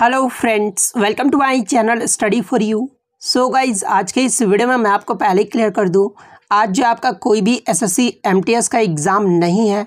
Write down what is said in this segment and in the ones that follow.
hello friends welcome to my channel Study For You so guys आज के इस video में मैं आपको पहले ही क्लियर कर दूं आज जो आपका कोई भी एसएससी एमटीएस का एग्ज़ाम नहीं है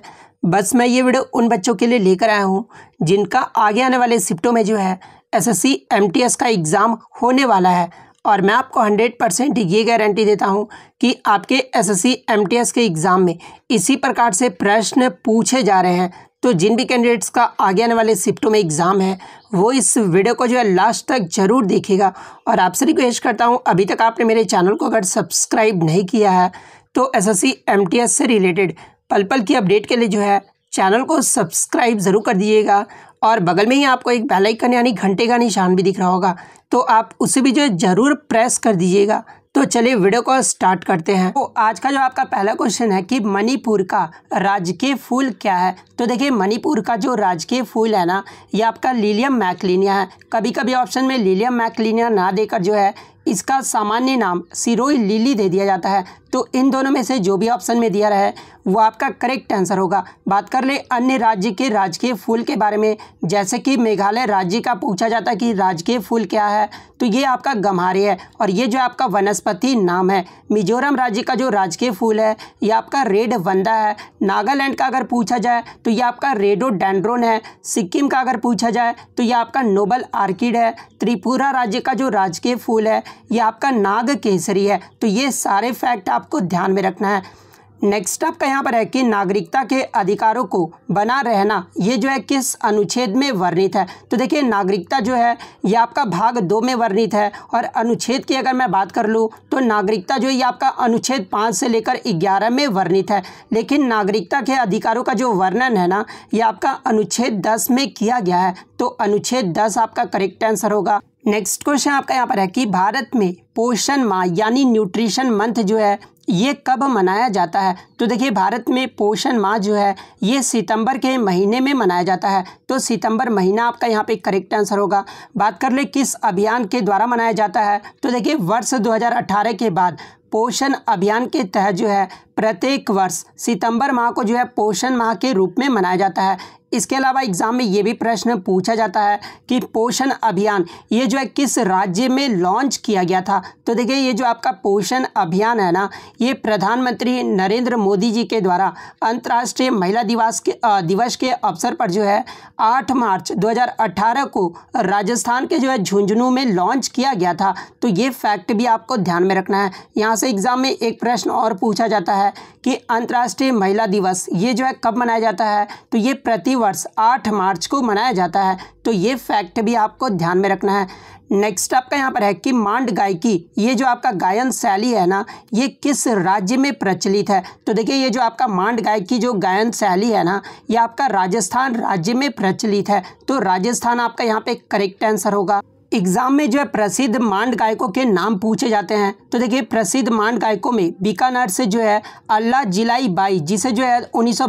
बस मैं ये वीडियो उन बच्चों के लिए लेकर आया हूं जिनका आगे आने वाले शिफ्टों में जो है एसएससी एमटीएस का एग्ज़ाम होने वाला है और मैं आपको हंड्रेड परसेंट ये गारंटी देता हूँ कि आपके एस एस के एग्ज़ाम में इसी प्रकार से प्रश्न पूछे जा रहे हैं तो जिन भी कैंडिडेट्स का आगे आने वाले शिफ्टों में एग्ज़ाम है वो इस वीडियो को जो है लास्ट तक ज़रूर देखेगा और आपसे रिक्वेस्ट करता हूँ अभी तक आपने मेरे चैनल को अगर सब्सक्राइब नहीं किया है तो एस एस से रिलेटेड पल पल की अपडेट के लिए जो है चैनल को सब्सक्राइब ज़रूर कर दीजिएगा और बगल में ही आपको एक बेल आइकन यानी घंटे का निशान भी दिख रहा होगा तो आप उसे भी जो है ज़रूर प्रेस कर दीजिएगा तो चलिए वीडियो को स्टार्ट करते हैं तो आज का जो आपका पहला क्वेश्चन है कि मणिपुर का राजकीय फूल क्या है तो देखिए मणिपुर का जो राजकीय फूल है ना ये आपका लिलियम मैकलिनिया है कभी कभी ऑप्शन में लीलियम मैकलिनिया ना देकर जो है इसका सामान्य नाम सिरोई लिली दे दिया जाता है तो इन दोनों में से जो भी ऑप्शन में दिया रहे वो आपका करेक्ट आंसर होगा बात कर ले अन्य राज्य के राजकीय फूल के बारे में जैसे कि मेघालय राज्य का पूछा जाता है कि राजकीय फूल क्या है तो ये आपका गम्हारे है और ये जो आपका वनस्पति नाम है मिजोरम राज्य का जो राजकीय फूल है ये आपका रेड वंदा है नागालैंड का अगर पूछा जाए तो ये आपका रेडो डेंड्रोन है सिक्किम का अगर पूछा जाए तो ये आपका नोबल आर्किड है त्रिपुरा राज्य का जो राजकीय फूल है ये आपका नाग केसरी है तो ये सारे फैक्ट आपको ध्यान में रखना है नेक्स्ट आपका यहाँ पर है कि नागरिकता के अधिकारों को बना रहना ये जो है किस अनुच्छेद में वर्णित है तो देखिए नागरिकता जो है ये आपका भाग दो में वर्णित है और अनुच्छेद की अगर मैं बात कर लूँ तो नागरिकता जो है ये आपका अनुच्छेद पाँच से लेकर ग्यारह में वर्णित है लेकिन नागरिकता के अधिकारों का जो वर्णन है ना ये आपका अनुच्छेद दस में किया गया है तो अनुच्छेद दस आपका करेक्ट आंसर होगा नेक्स्ट क्वेश्चन आपका यहाँ पर है कि भारत में पोषण माह यानी न्यूट्रिशन मंथ जो है ये कब मनाया जाता है तो देखिए भारत में पोषण माह जो है ये सितंबर के महीने में मनाया जाता है तो सितंबर महीना आपका यहाँ पे करेक्ट आंसर होगा बात कर ले किस अभियान के द्वारा मनाया जाता है तो देखिए वर्ष 2018 के बाद पोषण अभियान के तहत जो है प्रत्येक वर्ष सितंबर माह को जो है पोषण माह के रूप में मनाया जाता है इसके अलावा एग्जाम में ये भी प्रश्न पूछा जाता है कि पोषण अभियान ये जो है किस राज्य में लॉन्च किया गया था तो देखिए ये जो आपका पोषण अभियान है ना ये प्रधानमंत्री नरेंद्र मोदी जी के द्वारा अंतर्राष्ट्रीय महिला दिवस के दिवस के अवसर पर जो है 8 मार्च 2018 को राजस्थान के जो है झुंझुनू में लॉन्च किया गया था तो ये फैक्ट भी आपको ध्यान में रखना है यहाँ से एग्ज़ाम में एक प्रश्न और पूछा जाता है कि अंतर्राष्ट्रीय महिला दिवस ये जो है कब मनाया जाता है तो ये प्रति वर्ष 8 मार्च को मनाया जाता है तो ये फैक्ट भी आपको ध्यान में रखना है नेक्स्ट आपका यहाँ पर है कि मांड गायकी ये जो आपका गायन शैली है ना ये किस राज्य में प्रचलित है तो देखिए ये जो आपका मांड गायकी जो गायन शैली है ना ये आपका राजस्थान राज्य में प्रचलित है तो राजस्थान आपका यहाँ पे करेक्ट आंसर होगा एग्जाम में जो है प्रसिद्ध मांड गायकों के नाम पूछे जाते हैं तो देखिए प्रसिद्ध मांड गायकों में बीकानेर से जो है अल्लाह जिलाई बाई जिसे जो है उन्नीस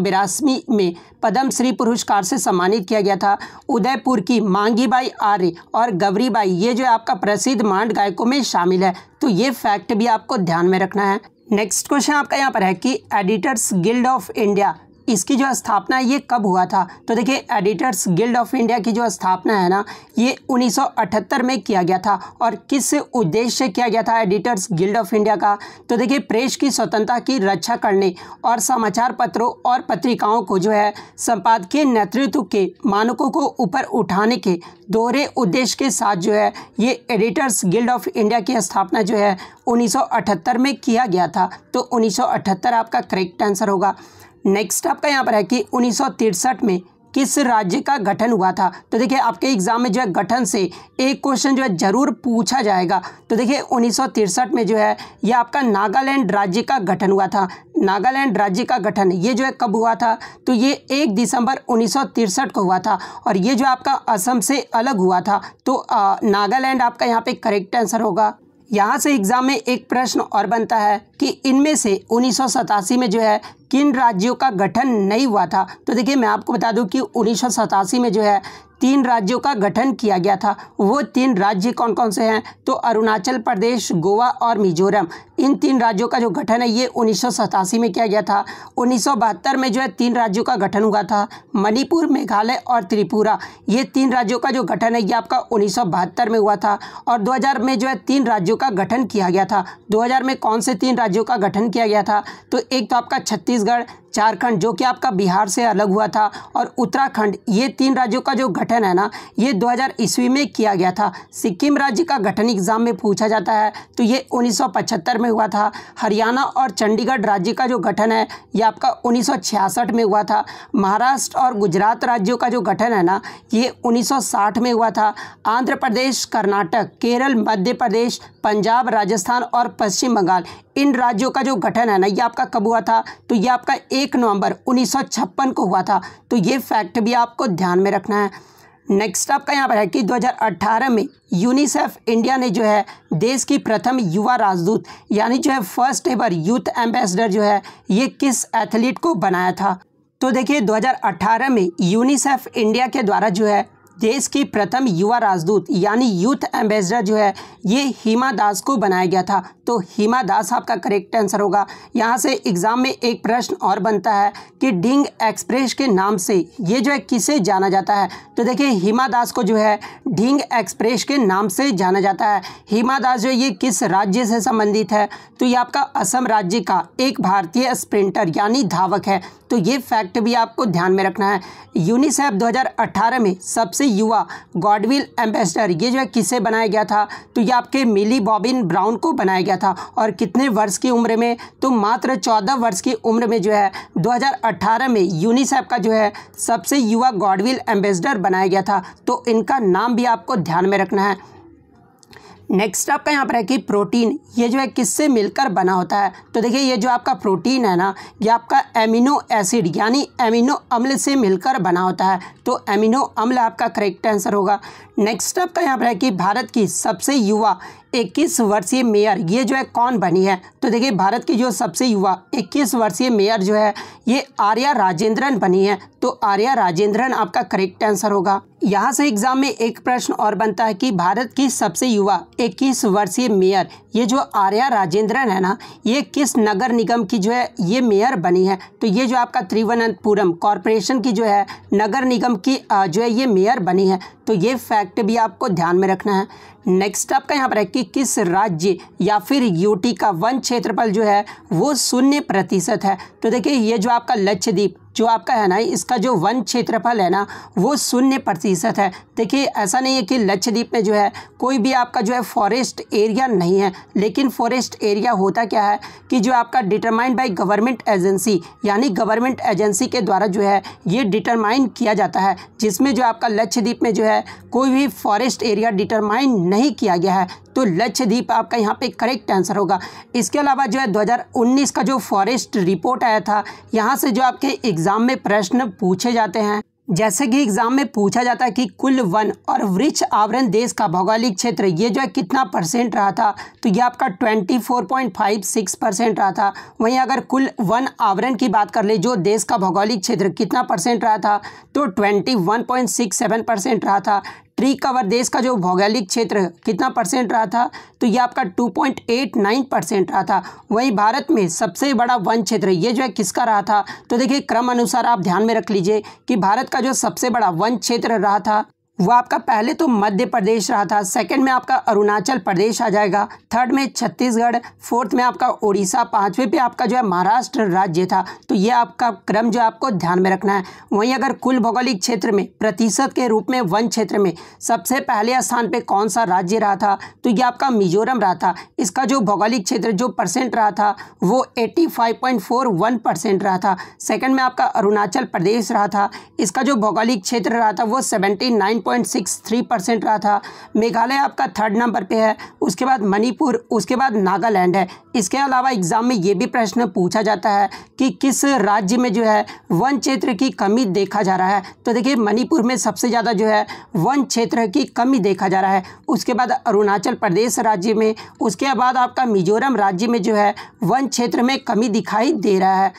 में पद्म श्री पुरस्कार से सम्मानित किया गया था उदयपुर की मांगीबाई आर्य और गवरीबाई ये जो है आपका प्रसिद्ध मांड गायकों में शामिल है तो ये फैक्ट भी आपको ध्यान में रखना है नेक्स्ट क्वेश्चन आपका यहाँ पर है कि एडिटर्स गिल्ड ऑफ इंडिया इसकी जो स्थापना है ये कब हुआ था तो देखिए एडिटर्स गिल्ड ऑफ इंडिया की जो स्थापना है ना ये 1978 में किया गया था और किस उद्देश्य से किया गया था एडिटर्स गिल्ड ऑफ इंडिया का तो देखिए प्रेस की स्वतंत्रता की रक्षा करने और समाचार पत्रों और पत्रिकाओं को जो है संपादकीय नेतृत्व के मानकों को ऊपर उठाने के दोहरे उद्देश्य के साथ जो है ये एडिटर्स गिल्ड ऑफ इंडिया की स्थापना जो है 1978 में किया गया था तो 1978 आपका करेक्ट आंसर होगा नेक्स्ट आपका यहाँ पर है कि उन्नीस में किस राज्य का गठन हुआ था तो देखिए आपके एग्जाम में जो है गठन से एक क्वेश्चन जो है जरूर पूछा जाएगा तो देखिए उन्नीस में जो है ये आपका नागालैंड राज्य का गठन हुआ था नागालैंड राज्य का गठन ये जो है कब हुआ था तो ये एक दिसंबर उन्नीस को हुआ था और ये जो आपका असम से अलग हुआ था तो नागालैंड आपका यहाँ पे करेक्ट आंसर होगा यहाँ से एग्ज़ाम में एक प्रश्न और बनता है कि इनमें से उन्नीस में जो है किन राज्यों का गठन नहीं हुआ था तो देखिए मैं आपको बता दूं कि उन्नीस में जो है तीन राज्यों का गठन किया गया था वो तीन राज्य कौन कौन से हैं तो अरुणाचल प्रदेश गोवा और मिजोरम इन तीन राज्यों का जो गठन है ये उन्नीस में किया गया था उन्नीस में जो है तीन राज्यों का गठन हुआ था मणिपुर मेघालय और त्रिपुरा ये तीन राज्यों का जो गठन है ये आपका उन्नीस में हुआ था और 2000 में जो है तीन राज्यों का गठन किया गया था 2000 में कौन से तीन राज्यों का गठन किया गया था तो एक तो आपका छत्तीसगढ़ झारखंड जो कि आपका बिहार से अलग हुआ था और उत्तराखंड ये तीन राज्यों का जो गठन है ना ये 2000 ईस्वी में किया गया था सिक्किम राज्य का गठन एग्जाम में पूछा जाता है तो ये 1975 में हुआ था हरियाणा और चंडीगढ़ राज्य का जो गठन है ये आपका 1966 में हुआ था महाराष्ट्र और गुजरात राज्यों का जो गठन है ना ये उन्नीस में हुआ था आंध्र प्रदेश कर्नाटक केरल मध्य प्रदेश पंजाब राजस्थान और पश्चिम बंगाल इन राज्यों का जो गठन है ना ये आपका कब हुआ था तो ये आपका एक नवंबर 1956 को हुआ था तो ये फैक्ट भी आपको ध्यान में रखना है नेक्स्ट आपका यहाँ पर है कि 2018 में यूनिसेफ इंडिया ने जो है देश की प्रथम युवा राजदूत यानी जो है फर्स्ट एवर यूथ एम्बेसडर जो है ये किस एथलीट को बनाया था तो देखिए 2018 में यूनिसेफ इंडिया के द्वारा जो है देश की प्रथम युवा राजदूत यानी यूथ एम्बेसडर जो है ये हीमा दास को बनाया गया था तो हीमा दास आपका करेक्ट आंसर होगा यहाँ से एग्ज़ाम में एक प्रश्न और बनता है कि डिंग एक्सप्रेस के नाम से ये जो है किसे जाना जाता है तो देखिए हीमा दास को जो है डिंग एक्सप्रेस के नाम से जाना जाता है हीमा दास जो ये किस राज्य से संबंधित है तो ये आपका असम राज्य का एक भारतीय स्प्रिंटर यानी धावक है तो ये फैक्ट भी आपको ध्यान में रखना है यूनिसेफ 2018 में सबसे युवा गॉडविल एम्बेसडर ये जो है किससे बनाया गया था तो ये आपके मिली बॉबिन ब्राउन को बनाया गया था और कितने वर्ष की उम्र में तो मात्र चौदह वर्ष की उम्र में जो है 2018 में यूनिसेफ का जो है सबसे युवा गॉडविल एम्बेसडर बनाया गया था तो इनका नाम भी आपको ध्यान में रखना है नेक्स्ट आपका यहाँ पर है कि प्रोटीन ये जो है किससे मिलकर बना होता है तो देखिए ये जो आपका प्रोटीन है ना ये आपका एमिनो एसिड यानी एमिनो अम्ल से मिलकर बना होता है तो एमिनो अम्ल आपका करेक्ट आंसर होगा नेक्स्ट आपका यहाँ पर है कि भारत की सबसे युवा 21 वर्षीय मेयर ये जो है कौन बनी है तो देखिए भारत की जो सबसे युवा 21 वर्षीय मेयर जो है ये आर्या राजेंद्रन बनी है तो आर्या राजेंद्रन आपका करेक्ट आंसर होगा यहाँ से एग्जाम में एक प्रश्न और बनता है कि भारत की सबसे युवा 21 वर्षीय मेयर ये जो आर्या राजेंद्रन है ना ये किस नगर निगम की जो है ये मेयर बनी है तो ये जो आपका त्रिवनंतपुरम कॉरपोरेशन की जो है नगर निगम की जो है ये मेयर बनी है तो ये फैक्ट भी आपको ध्यान में रखना है नेक्स्ट आपका यहाँ पर है कि किस राज्य या फिर यूटी का वन क्षेत्रफल जो है वो शून्य प्रतिशत है तो देखिए ये जो आपका लक्षद्वीप जो आपका है ना इसका जो वन क्षेत्रफल है ना वो शून्य प्रतिशत है देखिए ऐसा नहीं है कि लक्षद्वीप में जो है कोई भी आपका जो है फॉरेस्ट एरिया नहीं है लेकिन फॉरेस्ट एरिया होता क्या है कि जो आपका डिटरमाइंड बाई गवर्नमेंट एजेंसी यानी गवर्नमेंट एजेंसी के द्वारा जो है ये डिटरमाइन किया जाता है जिसमें जो आपका लक्षद्वीप में जो है कोई भी फॉरेस्ट एरिया डिटरमाइन नहीं किया गया है तो लक्षद्वीप आपका यहाँ पे करेक्ट आंसर होगा इसके अलावा जो है 2019 का जो फॉरेस्ट रिपोर्ट आया था यहाँ से जो आपके एग्ज़ाम में प्रश्न पूछे जाते हैं जैसे कि एग्जाम में पूछा जाता है कि कुल वन और वृक्ष आवरण देश का भौगोलिक क्षेत्र ये जो है कितना परसेंट रहा था तो ये आपका 24.56 परसेंट रहा था वहीं अगर कुल वन आवरण की बात कर ले जो देश का भौगोलिक क्षेत्र कितना परसेंट रहा था तो 21.67 परसेंट रहा था ट्री कवर देश का जो भौगोलिक क्षेत्र कितना परसेंट रहा था तो ये आपका 2.89 परसेंट रहा था वहीं भारत में सबसे बड़ा वन क्षेत्र ये जो है किसका रहा था तो देखिए क्रम अनुसार आप ध्यान में रख लीजिए कि भारत का जो सबसे बड़ा वन क्षेत्र रहा था वो आपका पहले तो मध्य प्रदेश रहा था सेकंड में आपका अरुणाचल प्रदेश आ जाएगा थर्ड में छत्तीसगढ़ फोर्थ में आपका उड़ीसा पाँचवें पे आपका जो है महाराष्ट्र राज्य था तो ये आपका क्रम जो है आपको ध्यान में रखना है वहीं अगर कुल भौगोलिक क्षेत्र में प्रतिशत के रूप में वन क्षेत्र में सबसे पहले स्थान पर कौन सा राज्य रहा था तो ये आपका मिजोरम रहा था इसका जो भौगोलिक क्षेत्र जो परसेंट रहा था वो एट्टी रहा था सेकेंड में आपका अरुणाचल प्रदेश रहा था इसका जो भौगोलिक क्षेत्र रहा था वो सेवेंटी 1.63 परसेंट रहा था मेघालय आपका थर्ड नंबर पे है उसके बाद मणिपुर उसके बाद नागालैंड है इसके अलावा एग्ज़ाम में ये भी प्रश्न पूछा जाता है कि किस राज्य में जो है वन क्षेत्र की कमी देखा जा रहा है तो देखिए मणिपुर में सबसे ज़्यादा जो है वन क्षेत्र की कमी देखा जा रहा है उसके बाद अरुणाचल प्रदेश राज्य में उसके बाद आपका मिजोरम राज्य में जो है वन क्षेत्र में कमी दिखाई दे रहा है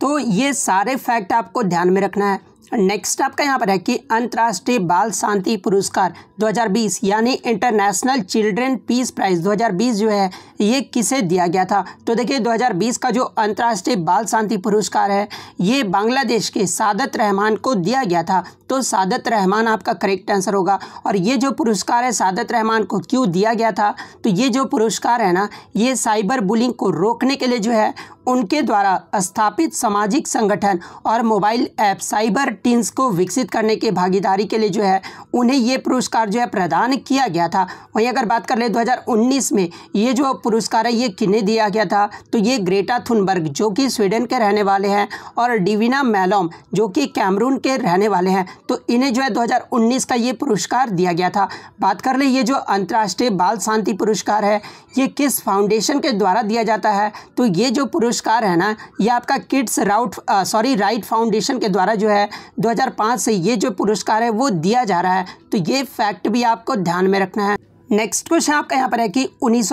तो ये सारे फैक्ट आपको ध्यान में रखना है नेक्स्ट आपका यहाँ पर है कि अंतर्राष्ट्रीय बाल शांति पुरस्कार 2020 यानी इंटरनेशनल चिल्ड्रन पीस प्राइज़ 2020 जो है ये किसे दिया गया था तो देखिए 2020 का जो अंतर्राष्ट्रीय बाल शांति पुरस्कार है ये बांग्लादेश के सादत रहमान को दिया गया था तो सादत रहमान आपका करेक्ट आंसर होगा और ये जो पुरस्कार है सादत रहमान को क्यों दिया गया था तो ये जो पुरस्कार है ना ये साइबर बुलिंग को रोकने के लिए जो है उनके द्वारा स्थापित सामाजिक संगठन और मोबाइल ऐप साइबर टीन्स को विकसित करने के भागीदारी के लिए जो है उन्हें ये पुरस्कार जो है प्रदान किया गया था वहीं अगर बात कर ले 2019 में ये जो पुरस्कार है ये किन्हें दिया गया था तो ये ग्रेटा थुनबर्ग जो कि स्वीडन के रहने वाले हैं और डिविना मैलोम जो कि कैमरून के रहने वाले हैं तो इन्हें जो है 2019 का ये पुरस्कार दिया गया था बात कर लें ये जो अंतर्राष्ट्रीय बाल शांति पुरस्कार है ये किस फाउंडेशन के द्वारा दिया जाता है तो ये जो पुरस्कार है ना ये आपका kids rout sorry right foundation के द्वारा जो है 2005 से ये जो पुरस्कार है वो दिया जा रहा है तो ये फैक्ट भी आपको ध्यान में रखना है नेक्स्ट क्वेश्चन आपका यहाँ पर है कि उन्नीस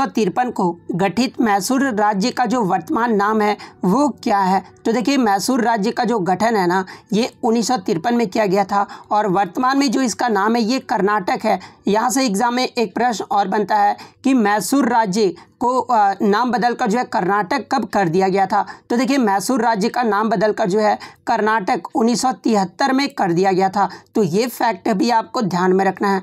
को गठित मैसूर राज्य का जो वर्तमान नाम है वो क्या है तो देखिए मैसूर राज्य का जो गठन है ना ये उन्नीस में किया गया था और वर्तमान में जो इसका नाम है ये कर्नाटक है यहाँ से एग्ज़ाम में एक प्रश्न और बनता है कि मैसूर राज्य को नाम बदल कर जो है कर्नाटक कब कर दिया गया था तो देखिए मैसूर राज्य का नाम बदल कर जो है कर्नाटक उन्नीस में कर दिया गया था तो ये फैक्ट भी आपको ध्यान में रखना है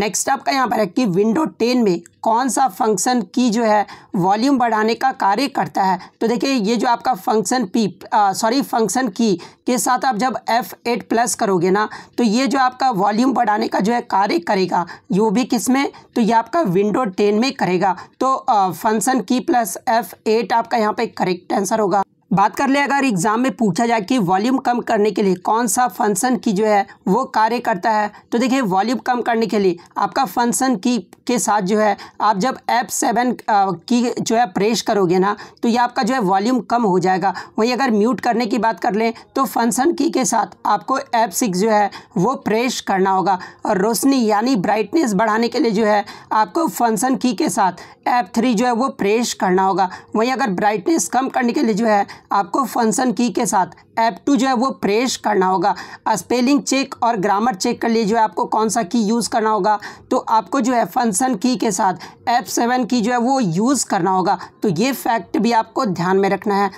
नेक्स्ट आपका यहाँ पर है कि विंडो टेन में कौन सा फंक्शन की जो है वॉल्यूम बढ़ाने का कार्य करता है तो देखिए ये जो आपका फंक्शन पी सॉरी फंक्शन की के साथ आप जब एफ एट प्लस करोगे ना तो ये जो आपका वॉल्यूम बढ़ाने का जो है कार्य करेगा वो भी किस में तो ये आपका विंडो टेन में करेगा तो फंक्शन की प्लस एफ एट आपका यहाँ पर करेक्ट आंसर होगा बात कर ले अगर एग्ज़ाम में पूछा जाए कि वॉल्यूम कम करने के लिए कौन सा फंक्शन की जो है वो कार्य करता है तो देखिए वॉल्यूम कम करने के लिए आपका फंक्शन की के साथ जो है आप जब एप सेवन की जो है प्रेस करोगे ना तो ये आपका जो है वॉल्यूम कम हो जाएगा वहीं अगर म्यूट करने की बात कर लें तो फंक्शन की के साथ आपको एप सिक्स जो है वो प्रेस करना होगा और रोशनी यानी ब्राइटनेस बढ़ाने के लिए जो है आपको फंक्शन की के साथ एप थ्री जो है वो प्रेस करना होगा वहीं अगर ब्राइटनेस कम करने के लिए जो है आपको फंक्शन की के साथ ऐप टू जो है वो प्रेस करना होगा स्पेलिंग चेक और ग्रामर चेक कर लिए आपको कौन सा की यूज़ करना होगा तो आपको जो है फंक्शन की के साथ ऐप सेवन की जो है वो यूज़ करना होगा तो ये फैक्ट भी आपको ध्यान में रखना है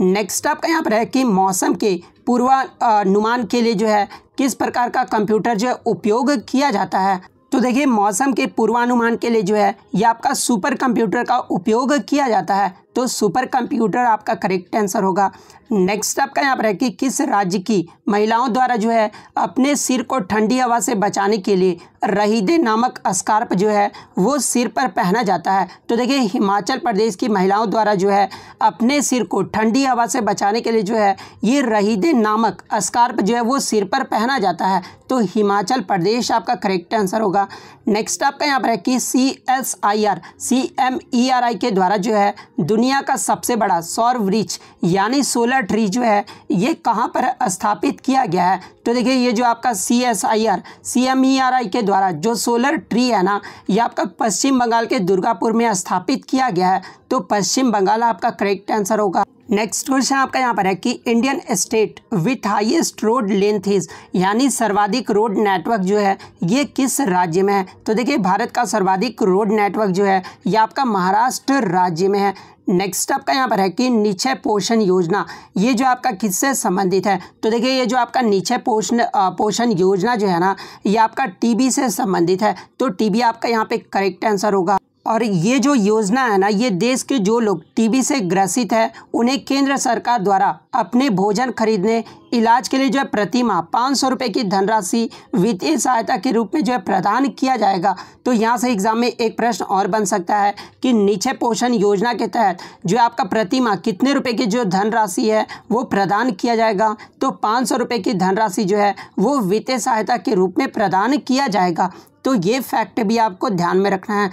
नेक्स्ट आपका यहाँ पर है कि मौसम के पूर्वानुमान के लिए जो है किस प्रकार का कंप्यूटर जो है उपयोग किया जाता है तो देखिए मौसम के पूर्वानुमान के लिए जो है ये आपका सुपर कंप्यूटर का उपयोग किया जाता है तो सुपर कंप्यूटर आपका करेक्ट आंसर होगा नेक्स्ट आपका यहाँ पर है कि किस राज्य की महिलाओं द्वारा जो है अपने सिर को ठंडी हवा से बचाने के लिए रहीदे नामक स्कार्प जो है वो सिर पर पहना जाता है तो देखिए हिमाचल प्रदेश की महिलाओं द्वारा जो है अपने सिर को ठंडी हवा से बचाने के लिए जो है ये रहीदे नामक स्कार्प जो है वो सिर पर पहना जाता है तो हिमाचल प्रदेश आपका करेक्ट आंसर होगा नेक्स्ट आपका यहाँ पर है कि C S I R C M E R I के द्वारा जो है दुनिया का सबसे बड़ा सौर वृक्ष यानी सोलर ट्री जो है ये कहाँ पर स्थापित किया गया है तो देखिए ये जो आपका C S I R C M E R I के द्वारा जो सोलर ट्री है ना ये आपका पश्चिम बंगाल के दुर्गापुर में स्थापित किया गया है तो पश्चिम बंगाल आपका करेक्ट आंसर होगा नेक्स्ट क्वेश्चन आपका यहाँ पर है कि Indian state with highest road length यानी सर्वाधिक रोड नेटवर्क जो है ये किस राज्य में है तो देखिए भारत का सर्वाधिक रोड नेटवर्क जो है ये आपका महाराष्ट्र राज्य में है नेक्स्ट आपका यहाँ पर है कि नीचे पोषण योजना ये जो आपका किससे संबंधित है तो देखिए ये जो आपका नीचे पोषण पोषण योजना जो है ना ये आपका टीबी से संबंधित है तो टीबी आपका यहाँ पे करेक्ट आंसर होगा और ये जो योजना है ना ये देश के जो लोग टीबी से ग्रसित है उन्हें केंद्र सरकार द्वारा अपने भोजन खरीदने इलाज के लिए जो है प्रति माह पाँच सौ रुपये की धनराशि वित्तीय सहायता के रूप में जो है प्रदान किया जाएगा तो यहाँ से एग्जाम में एक प्रश्न और बन सकता है कि नीचे पोषण योजना के तहत जो आपका प्रति माह कितने रुपए की जो धनराशि है वो प्रदान किया जाएगा तो पाँच सौ रुपये की धनराशि जो है वो वित्तीय सहायता के रूप में प्रदान किया जाएगा तो ये फैक्ट भी आपको ध्यान में रखना है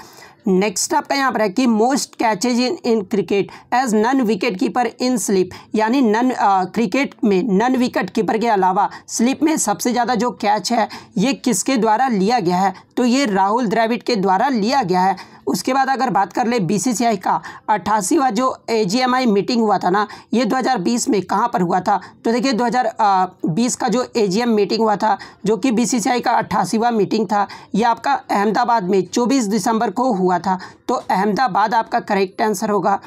नेक्स्ट आपका यहाँ पर है कि most catches in in cricket as non wicket keeper in slip यानी नन क्रिकेट में नन विकेट कीपर के अलावा स्लिप में सबसे ज़्यादा जो कैच है ये किसके द्वारा लिया गया है तो ये राहुल द्रविड के द्वारा लिया गया है उसके बाद अगर बात कर ले बीसीसीआई का अट्ठासीवा जो एजीएमआई मीटिंग हुआ था ना ये 2020 में कहाँ पर हुआ था तो देखिए 2020 का जो एजीएम मीटिंग हुआ था जो कि बीसीसीआई का अट्ठासीवा मीटिंग था ये आपका अहमदाबाद में चौबीस दिसंबर को हुआ था तो अहमदाबाद आपका करेक्ट आंसर होगा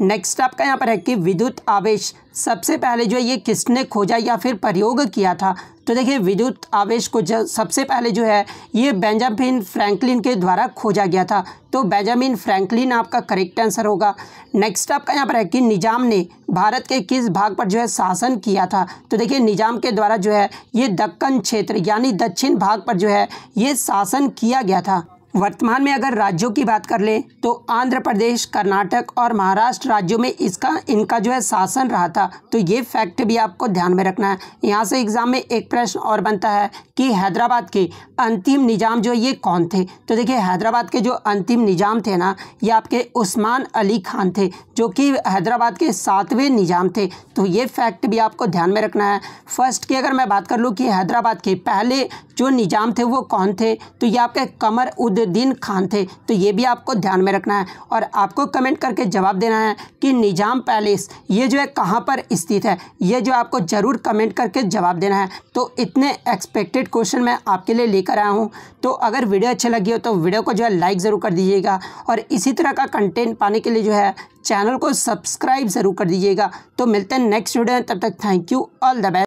नेक्स्ट आपका यहाँ पर है कि विद्युत आवेश सबसे पहले जो है ये किसने खोजा या फिर प्रयोग किया था तो देखिए विद्युत आवेश को जो सबसे पहले जो है ये बेंजामिन फ्रैंकलिन के द्वारा खोजा गया था तो बेंजामिन फ्रैंकलिन आपका करेक्ट आंसर होगा नेक्स्ट आपका यहाँ पर है कि निजाम ने भारत के किस भाग पर जो है शासन किया था तो देखिए निजाम के द्वारा जो है ये दक्कन क्षेत्र यानी दक्षिण भाग पर जो है ये शासन किया गया था वर्तमान में अगर राज्यों की बात कर लें तो आंध्र प्रदेश कर्नाटक और महाराष्ट्र राज्यों में इसका इनका जो है शासन रहा था तो ये फैक्ट भी आपको ध्यान में रखना है यहाँ से एग्ज़ाम में एक प्रश्न और बनता है कि हैदराबाद के अंतिम निज़ाम जो ये कौन थे तो देखिए हैदराबाद के जो अंतिम निज़ाम थे ना ये आपके उस्मान अली खान थे जो कि हैदराबाद के सातवें निज़ाम थे तो ये फैक्ट भी आपको ध्यान में रखना है फर्स्ट की अगर मैं बात कर लूँ कि हैदराबाद के पहले जो निज़ाम थे वो कौन थे तो ये आपके कमर उद्दीन खान थे तो ये भी आपको ध्यान में रखना है और आपको कमेंट करके जवाब देना है कि निज़ाम पैलेस ये जो है कहाँ पर स्थित है ये जो आपको ज़रूर कमेंट करके जवाब देना है तो इतने एक्सपेक्टेड क्वेश्चन मैं आपके लिए लेकर आया हूँ तो अगर वीडियो अच्छी लगी हो तो वीडियो को जो है लाइक ज़रूर कर दीजिएगा और इसी तरह का कंटेंट पाने के लिए जो है चैनल को सब्सक्राइब ज़रूर कर दीजिएगा तो मिलते हैं नेक्स्ट वीडियो में तब तक thank you all the best